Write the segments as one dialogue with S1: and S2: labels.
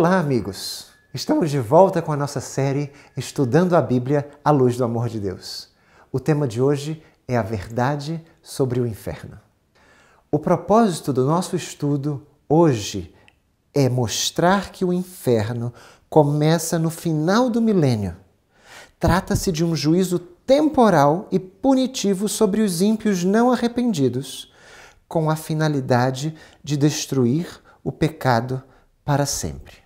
S1: Olá, amigos! Estamos de volta com a nossa série Estudando a Bíblia à Luz do Amor de Deus. O tema de hoje é a verdade sobre o inferno. O propósito do nosso estudo hoje é mostrar que o inferno começa no final do milênio. Trata-se de um juízo temporal e punitivo sobre os ímpios não arrependidos, com a finalidade de destruir o pecado para sempre.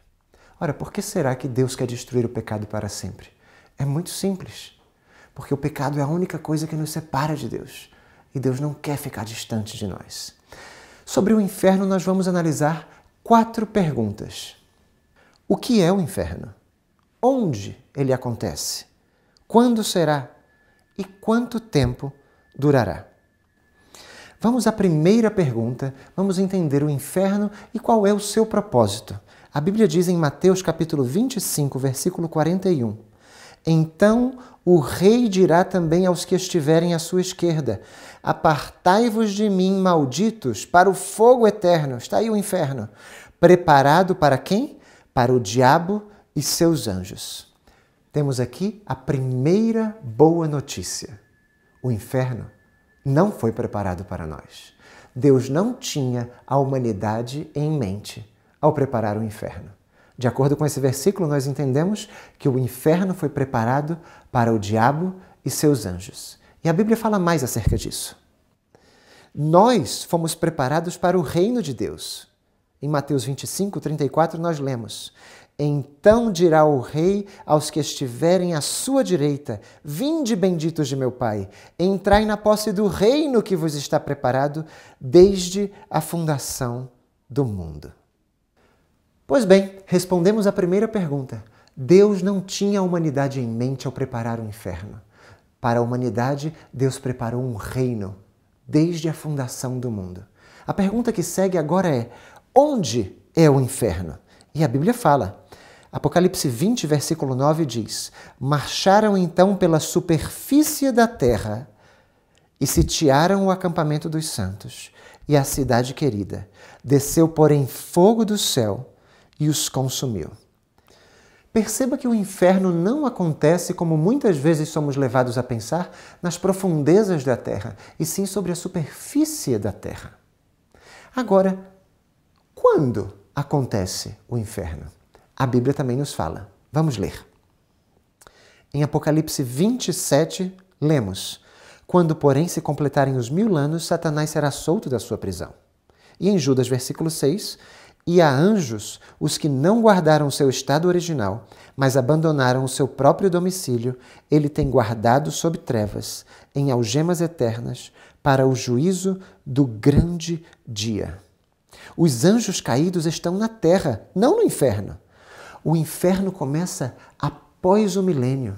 S1: Ora, por que será que Deus quer destruir o pecado para sempre? É muito simples. Porque o pecado é a única coisa que nos separa de Deus. E Deus não quer ficar distante de nós. Sobre o inferno, nós vamos analisar quatro perguntas: O que é o inferno? Onde ele acontece? Quando será? E quanto tempo durará? Vamos à primeira pergunta, vamos entender o inferno e qual é o seu propósito. A Bíblia diz em Mateus capítulo 25, versículo 41: Então o rei dirá também aos que estiverem à sua esquerda: Apartai-vos de mim, malditos, para o fogo eterno. Está aí o inferno. Preparado para quem? Para o diabo e seus anjos. Temos aqui a primeira boa notícia. O inferno não foi preparado para nós. Deus não tinha a humanidade em mente ao preparar o inferno. De acordo com esse versículo, nós entendemos que o inferno foi preparado para o diabo e seus anjos. E a Bíblia fala mais acerca disso. Nós fomos preparados para o reino de Deus. Em Mateus 25, 34, nós lemos: Então dirá o rei aos que estiverem à sua direita: Vinde, benditos de meu Pai, entrai na posse do reino que vos está preparado desde a fundação do mundo. Pois bem, respondemos à primeira pergunta. Deus não tinha a humanidade em mente ao preparar o inferno. Para a humanidade, Deus preparou um reino desde a fundação do mundo. A pergunta que segue agora é: onde é o inferno? E a Bíblia fala. Apocalipse 20, versículo 9 diz: Marcharam então pela superfície da terra e sitiaram o acampamento dos santos e a cidade querida. Desceu, porém, fogo do céu e os consumiu. Perceba que o inferno não acontece como muitas vezes somos levados a pensar nas profundezas da terra, e sim sobre a superfície da terra. Agora, quando acontece o inferno? A Bíblia também nos fala. Vamos ler. Em Apocalipse 27, lemos: Quando, porém, se completarem os mil anos, Satanás será solto da sua prisão. E em Judas, versículo 6, e a anjos os que não guardaram seu estado original, mas abandonaram o seu próprio domicílio, ele tem guardado sob trevas, em algemas eternas, para o juízo do grande dia. Os anjos caídos estão na terra, não no inferno. O inferno começa após o milênio.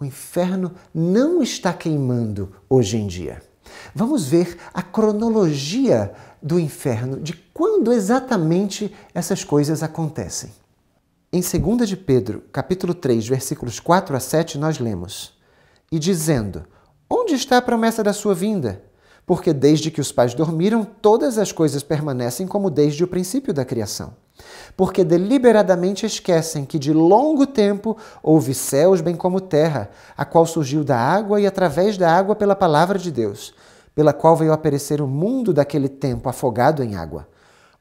S1: O inferno não está queimando hoje em dia. Vamos ver a cronologia do inferno, de quando exatamente essas coisas acontecem. Em 2 de Pedro, capítulo 3, versículos 4 a 7, nós lemos: E dizendo: Onde está a promessa da sua vinda? Porque desde que os pais dormiram, todas as coisas permanecem como desde o princípio da criação porque deliberadamente esquecem que de longo tempo houve céus bem como terra, a qual surgiu da água e através da água pela palavra de Deus, pela qual veio a aparecer o mundo daquele tempo afogado em água.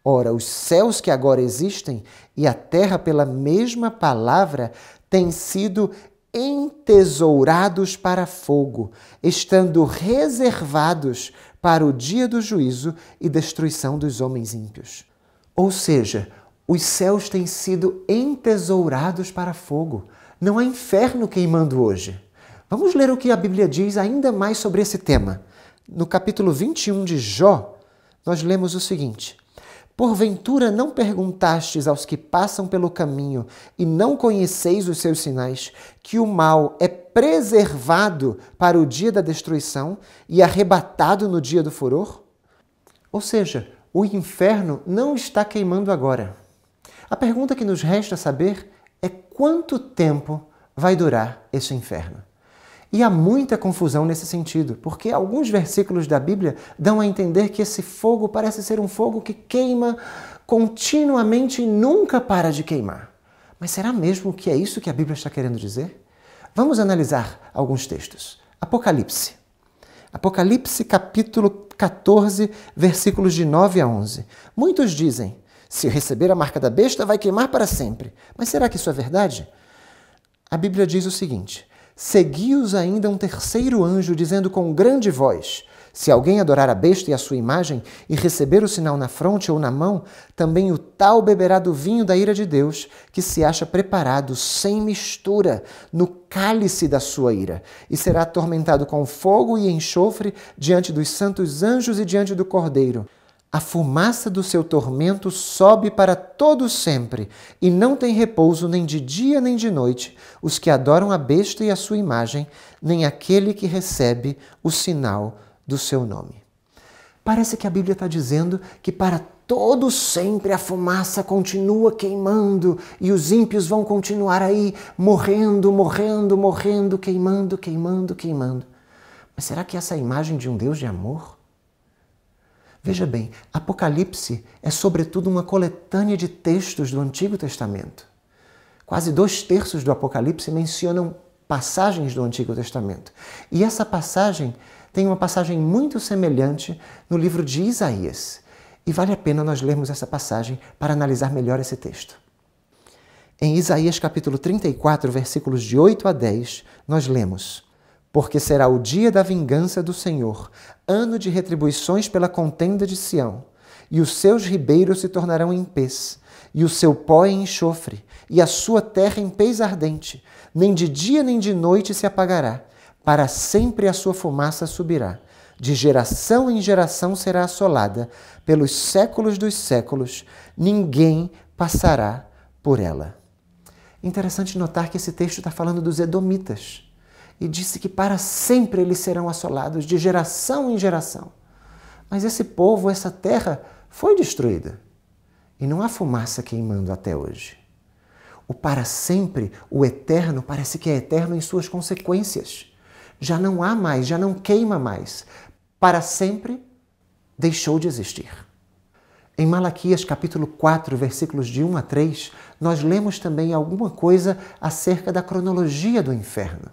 S1: Ora, os céus que agora existem e a terra pela mesma palavra têm sido entesourados para fogo, estando reservados para o dia do juízo e destruição dos homens ímpios. Ou seja, os céus têm sido entesourados para fogo. Não há inferno queimando hoje. Vamos ler o que a Bíblia diz ainda mais sobre esse tema. No capítulo 21 de Jó, nós lemos o seguinte: Porventura não perguntastes aos que passam pelo caminho e não conheceis os seus sinais, que o mal é preservado para o dia da destruição e arrebatado no dia do furor? Ou seja, o inferno não está queimando agora. A pergunta que nos resta saber é quanto tempo vai durar esse inferno. E há muita confusão nesse sentido, porque alguns versículos da Bíblia dão a entender que esse fogo parece ser um fogo que queima continuamente e nunca para de queimar. Mas será mesmo que é isso que a Bíblia está querendo dizer? Vamos analisar alguns textos. Apocalipse. Apocalipse capítulo 14, versículos de 9 a 11. Muitos dizem: se eu receber a marca da besta, vai queimar para sempre. Mas será que isso é verdade? A Bíblia diz o seguinte: Seguiu-os ainda um terceiro anjo, dizendo com grande voz: Se alguém adorar a besta e a sua imagem, e receber o sinal na fronte ou na mão, também o tal beberá do vinho da ira de Deus, que se acha preparado sem mistura no cálice da sua ira, e será atormentado com fogo e enxofre diante dos santos anjos e diante do cordeiro. A fumaça do seu tormento sobe para todo sempre, e não tem repouso nem de dia nem de noite os que adoram a besta e a sua imagem, nem aquele que recebe o sinal do seu nome. Parece que a Bíblia está dizendo que para todo sempre a fumaça continua queimando e os ímpios vão continuar aí morrendo, morrendo, morrendo, queimando, queimando, queimando. Mas será que essa é a imagem de um Deus de amor? Veja bem, Apocalipse é sobretudo uma coletânea de textos do Antigo Testamento. Quase dois terços do Apocalipse mencionam passagens do Antigo Testamento. E essa passagem tem uma passagem muito semelhante no livro de Isaías. E vale a pena nós lermos essa passagem para analisar melhor esse texto. Em Isaías capítulo 34, versículos de 8 a 10, nós lemos: porque será o dia da vingança do Senhor, ano de retribuições pela contenda de Sião, e os seus ribeiros se tornarão em pez, e o seu pó em enxofre, e a sua terra em pez ardente, nem de dia nem de noite se apagará, para sempre a sua fumaça subirá. De geração em geração será assolada, pelos séculos dos séculos, ninguém passará por ela. Interessante notar que esse texto está falando dos Edomitas e disse que para sempre eles serão assolados, de geração em geração. Mas esse povo, essa terra, foi destruída. E não há fumaça queimando até hoje. O para sempre, o eterno, parece que é eterno em suas consequências. Já não há mais, já não queima mais. Para sempre deixou de existir. Em Malaquias capítulo 4, versículos de 1 a 3, nós lemos também alguma coisa acerca da cronologia do inferno.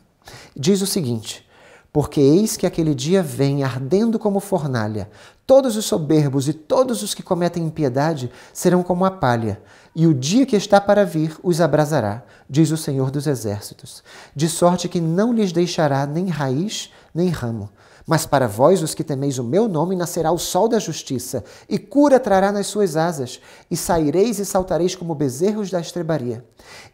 S1: Diz o seguinte: Porque eis que aquele dia vem ardendo como fornalha, todos os soberbos e todos os que cometem impiedade serão como a palha, e o dia que está para vir os abrasará, diz o Senhor dos Exércitos, de sorte que não lhes deixará nem raiz nem ramo mas para vós, os que temeis o meu nome, nascerá o sol da justiça, e cura trará nas suas asas, e saireis e saltareis como bezerros da estrebaria,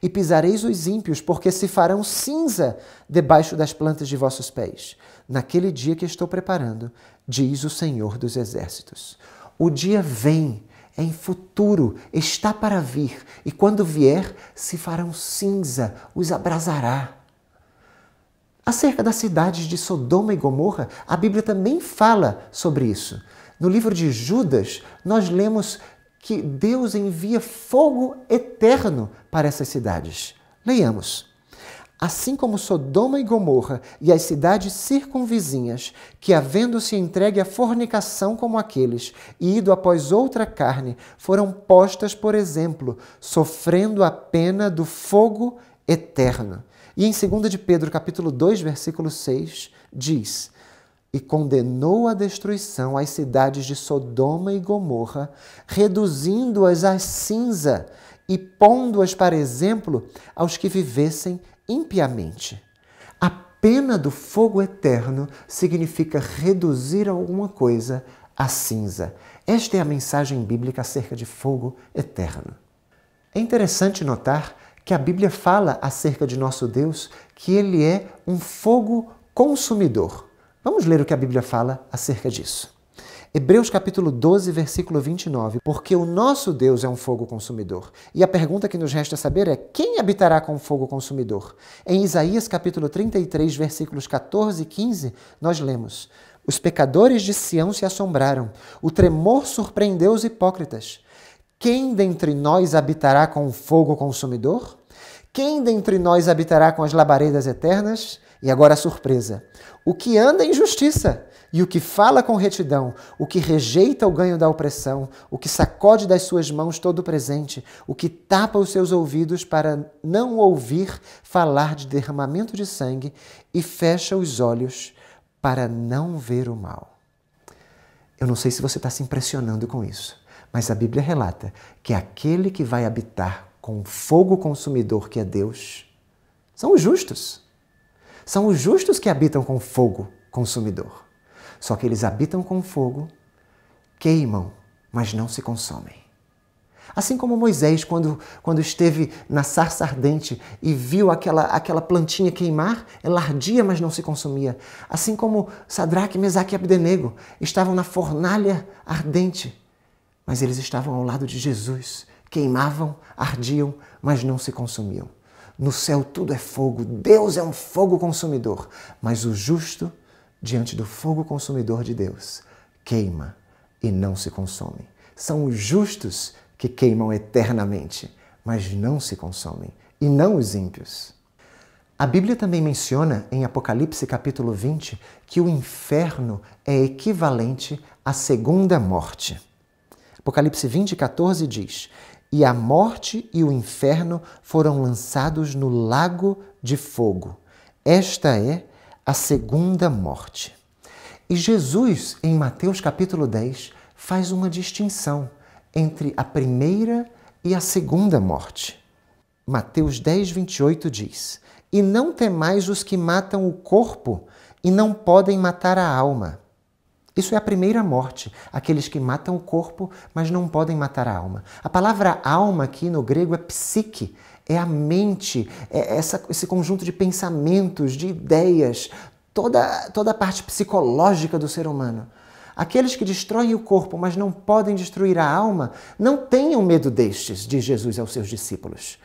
S1: e pisareis os ímpios, porque se farão cinza debaixo das plantas de vossos pés, naquele dia que estou preparando, diz o Senhor dos Exércitos. O dia vem, é em futuro, está para vir, e quando vier, se farão cinza, os abrasará. Acerca das cidades de Sodoma e Gomorra, a Bíblia também fala sobre isso. No livro de Judas, nós lemos que Deus envia fogo eterno para essas cidades. Leiamos. Assim como Sodoma e Gomorra e as cidades circunvizinhas, que, havendo-se entregue à fornicação como aqueles, e ido após outra carne, foram postas, por exemplo, sofrendo a pena do fogo eterno eterna. E em 2 de Pedro, capítulo 2, versículo 6, diz: "E condenou à destruição as cidades de Sodoma e Gomorra, reduzindo-as à cinza e pondo-as para exemplo aos que vivessem impiamente." A pena do fogo eterno significa reduzir alguma coisa à cinza. Esta é a mensagem bíblica acerca de fogo eterno. É interessante notar que a Bíblia fala acerca de nosso Deus, que ele é um fogo consumidor. Vamos ler o que a Bíblia fala acerca disso. Hebreus capítulo 12, versículo 29, porque o nosso Deus é um fogo consumidor. E a pergunta que nos resta saber é: quem habitará com o fogo consumidor? Em Isaías capítulo 33, versículos 14 e 15, nós lemos: Os pecadores de Sião se assombraram, o tremor surpreendeu os hipócritas. Quem dentre nós habitará com o fogo consumidor? Quem dentre nós habitará com as labaredas eternas? E agora a surpresa: o que anda em justiça e o que fala com retidão, o que rejeita o ganho da opressão, o que sacode das suas mãos todo o presente, o que tapa os seus ouvidos para não ouvir falar de derramamento de sangue e fecha os olhos para não ver o mal. Eu não sei se você está se impressionando com isso. Mas a Bíblia relata que aquele que vai habitar com o fogo consumidor que é Deus são os justos. São os justos que habitam com fogo consumidor. Só que eles habitam com fogo, queimam, mas não se consomem. Assim como Moisés, quando, quando esteve na sarça ardente e viu aquela, aquela plantinha queimar, ela ardia, mas não se consumia. Assim como Sadraque, Mesaque e Abdenego estavam na fornalha ardente mas eles estavam ao lado de Jesus, queimavam, ardiam, mas não se consumiam. No céu tudo é fogo, Deus é um fogo consumidor, mas o justo, diante do fogo consumidor de Deus, queima e não se consome. São os justos que queimam eternamente, mas não se consomem, e não os ímpios. A Bíblia também menciona em Apocalipse capítulo 20 que o inferno é equivalente à segunda morte. Apocalipse 20, 14 diz: E a morte e o inferno foram lançados no lago de fogo. Esta é a segunda morte. E Jesus, em Mateus capítulo 10, faz uma distinção entre a primeira e a segunda morte. Mateus 10, 28 diz: E não temais os que matam o corpo e não podem matar a alma. Isso é a primeira morte, aqueles que matam o corpo, mas não podem matar a alma. A palavra alma aqui no grego é psique, é a mente, é essa, esse conjunto de pensamentos, de ideias, toda, toda a parte psicológica do ser humano. Aqueles que destroem o corpo, mas não podem destruir a alma, não tenham medo destes, diz Jesus aos seus discípulos.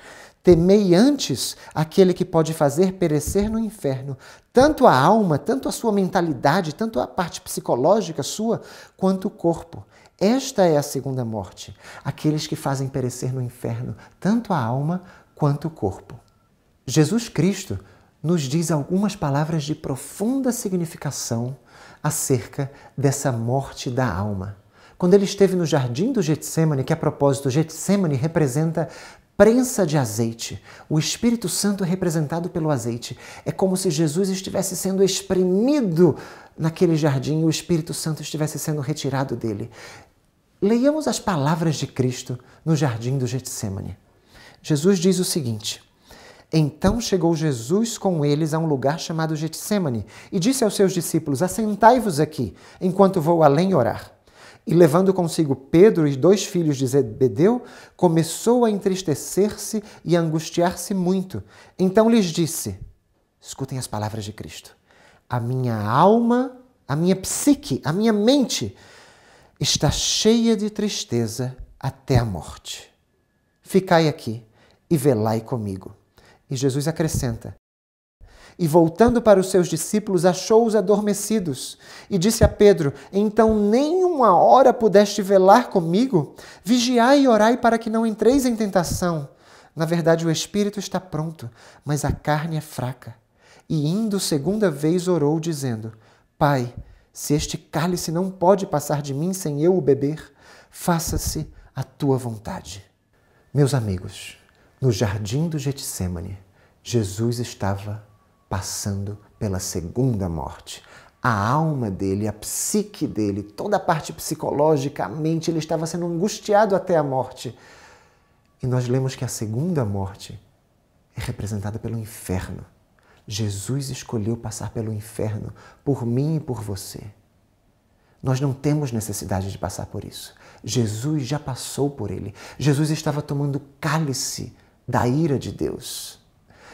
S1: Temei antes aquele que pode fazer perecer no inferno tanto a alma, tanto a sua mentalidade, tanto a parte psicológica sua, quanto o corpo. Esta é a segunda morte, aqueles que fazem perecer no inferno tanto a alma quanto o corpo. Jesus Cristo nos diz algumas palavras de profunda significação acerca dessa morte da alma. Quando ele esteve no jardim do Getsemane, que a propósito, Getsemane representa prensa de azeite. O Espírito Santo é representado pelo azeite. É como se Jesus estivesse sendo espremido naquele jardim e o Espírito Santo estivesse sendo retirado dele. Leiamos as palavras de Cristo no jardim do Getsemane. Jesus diz o seguinte: Então chegou Jesus com eles a um lugar chamado Getsemane e disse aos seus discípulos: Assentai-vos aqui, enquanto vou além orar. E levando consigo Pedro e dois filhos de Zebedeu, começou a entristecer-se e angustiar-se muito. Então lhes disse: Escutem as palavras de Cristo. A minha alma, a minha psique, a minha mente está cheia de tristeza até a morte. Ficai aqui e velai comigo. E Jesus acrescenta: e voltando para os seus discípulos, achou-os adormecidos e disse a Pedro: Então, nem uma hora pudeste velar comigo? Vigiai e orai para que não entreis em tentação. Na verdade, o espírito está pronto, mas a carne é fraca. E indo segunda vez, orou, dizendo: Pai, se este cálice não pode passar de mim sem eu o beber, faça-se a tua vontade. Meus amigos, no jardim do Getsemane, Jesus estava passando pela segunda morte. A alma dele, a psique dele, toda a parte psicológica, a mente, ele estava sendo angustiado até a morte. E nós lemos que a segunda morte é representada pelo inferno. Jesus escolheu passar pelo inferno por mim e por você. Nós não temos necessidade de passar por isso. Jesus já passou por ele. Jesus estava tomando cálice da ira de Deus.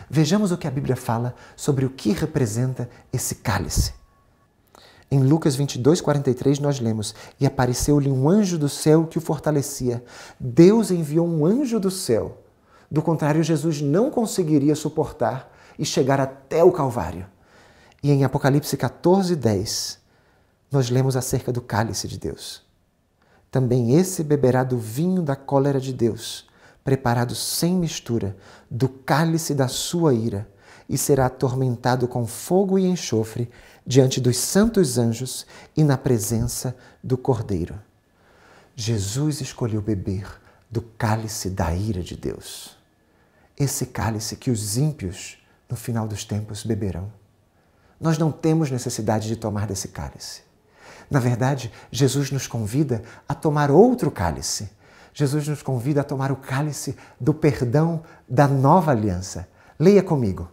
S1: Vejamos o que a Bíblia fala sobre o que representa esse cálice. Em Lucas 22, 43, nós lemos: E apareceu-lhe um anjo do céu que o fortalecia. Deus enviou um anjo do céu. Do contrário, Jesus não conseguiria suportar e chegar até o Calvário. E em Apocalipse 14, 10, nós lemos acerca do cálice de Deus. Também esse beberá do vinho da cólera de Deus preparado sem mistura do cálice da sua ira, e será atormentado com fogo e enxofre diante dos santos anjos e na presença do Cordeiro. Jesus escolheu beber do cálice da ira de Deus. Esse cálice que os ímpios, no final dos tempos, beberão. Nós não temos necessidade de tomar desse cálice. Na verdade, Jesus nos convida a tomar outro cálice Jesus nos convida a tomar o cálice do perdão da nova aliança. Leia comigo.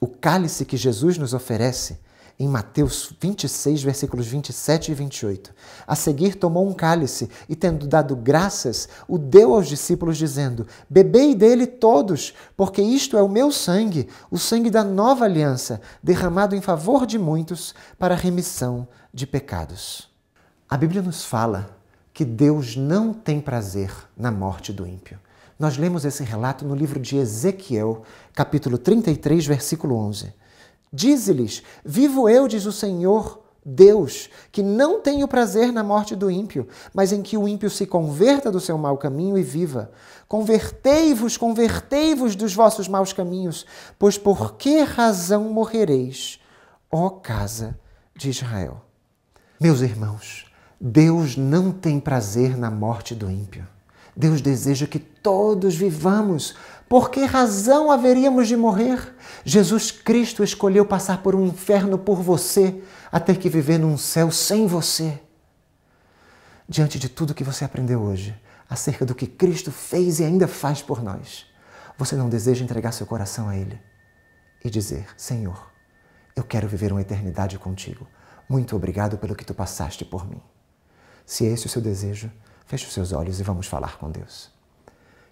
S1: O cálice que Jesus nos oferece em Mateus 26, versículos 27 e 28. A seguir, tomou um cálice e, tendo dado graças, o deu aos discípulos, dizendo: Bebei dele todos, porque isto é o meu sangue, o sangue da nova aliança, derramado em favor de muitos para a remissão de pecados. A Bíblia nos fala que Deus não tem prazer na morte do ímpio. Nós lemos esse relato no livro de Ezequiel, capítulo 33, versículo 11. diz lhes Vivo eu, diz o Senhor, Deus, que não tenho prazer na morte do ímpio, mas em que o ímpio se converta do seu mau caminho e viva. Convertei-vos, convertei-vos dos vossos maus caminhos, pois por que razão morrereis, ó casa de Israel? Meus irmãos, Deus não tem prazer na morte do ímpio. Deus deseja que todos vivamos. Por que razão haveríamos de morrer? Jesus Cristo escolheu passar por um inferno por você, a ter que viver num céu sem você. Diante de tudo que você aprendeu hoje, acerca do que Cristo fez e ainda faz por nós, você não deseja entregar seu coração a Ele e dizer: Senhor, eu quero viver uma eternidade contigo. Muito obrigado pelo que tu passaste por mim. Se esse é o seu desejo, feche os seus olhos e vamos falar com Deus.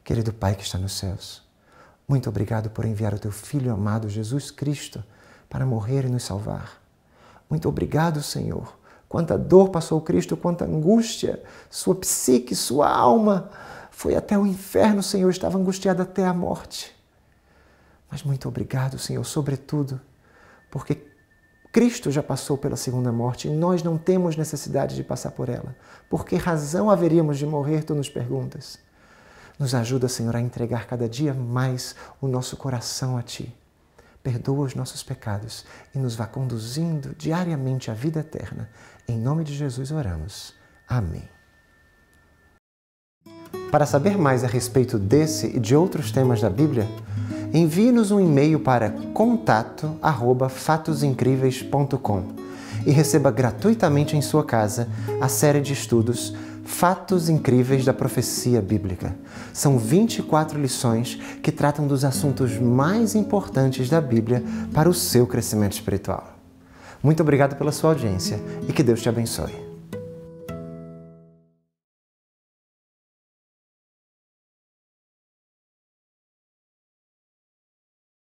S1: Querido Pai que está nos céus, muito obrigado por enviar o teu Filho amado Jesus Cristo para morrer e nos salvar. Muito obrigado, Senhor. Quanta dor passou Cristo, quanta angústia, sua psique, sua alma foi até o inferno, Senhor, estava angustiado até a morte. Mas muito obrigado, Senhor, sobretudo, porque Cristo já passou pela segunda morte e nós não temos necessidade de passar por ela. Por que razão haveríamos de morrer? Tu nos perguntas. Nos ajuda, Senhor, a entregar cada dia mais o nosso coração a Ti. Perdoa os nossos pecados e nos vá conduzindo diariamente à vida eterna. Em nome de Jesus oramos. Amém. Para saber mais a respeito desse e de outros temas da Bíblia, envie-nos um e-mail para contato@fatosincríveis.com e receba gratuitamente em sua casa a série de estudos Fatos Incríveis da Profecia Bíblica. São 24 lições que tratam dos assuntos mais importantes da Bíblia para o seu crescimento espiritual. Muito obrigado pela sua audiência e que Deus te abençoe.